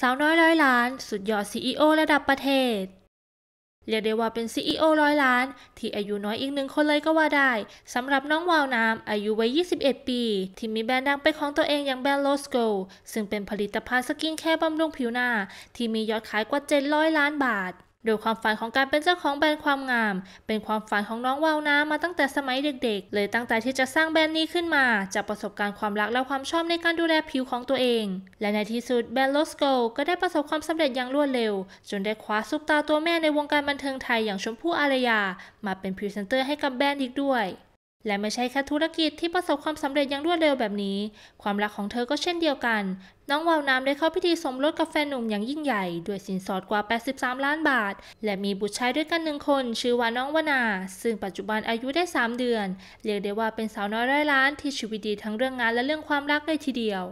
สาวน้อยร้อยล้าน สุดยอดซ e o ระดับประเทศเรียกได้ว่าเป็นซ e o ร้อยล้านที่อายุน้อยอีกหนึ่งคนเลยก็ว่าได้สำหรับน้องวาวน้ำอายุวัย21 ปี ที่มีแบรนด์ดังเป็นของตัวเองอย่างแบรนด์โลสโกซึ่งเป็นผลิตภัณฑ์สกินแคร์บำรุงผิวหน้า ที่มียอดขายกว่า700ล้านบาทโดยความฝันของการเป็นเจ้าของแบรนด์ความงาม เป็นความฝันของน้องวาวน้ำมาตั้งแต่สมัยเด็ก ๆ เลยตั้งใจที่จะสร้างแบรนด์นี้ขึ้นมาจากประสบการณ์ความรักและความชอบในการดูแลผิวของตัวเอง และในที่สุดแบรนด์โลสโกก็ได้ประสบความสำเร็จอย่างรวดเร็ว จนได้คว้าซุปตาตัวแม่ในวงการบันเทิงไทยอย่างชมพู่อารยา มาเป็นพรีเซนเตอร์ให้กับแบรนด์อีกด้วยและไม่ใช่แค่ธุรกิจที่ประสบความสำเร็จอย่างรวดเร็วแบบนี้ ความรักของเธอก็เช่นเดียวกัน น้องวาวน้ำได้เข้าพิธีสมรสกับแฟนหนุ่มอย่างยิ่งใหญ่ ด้วยสินสอดกว่า 83 ล้านบาท และมีบุตรชายด้วยกันหนึ่งคน ชื่อว่าน้องวนา ซึ่งปัจจุบันอายุได้ 3 เดือน เรียกได้ว่าเป็นสาวน้อยร้อยล้าน ที่ชีวิตดีทั้งเรื่องงานและเรื่องความรักเลยทีเดียว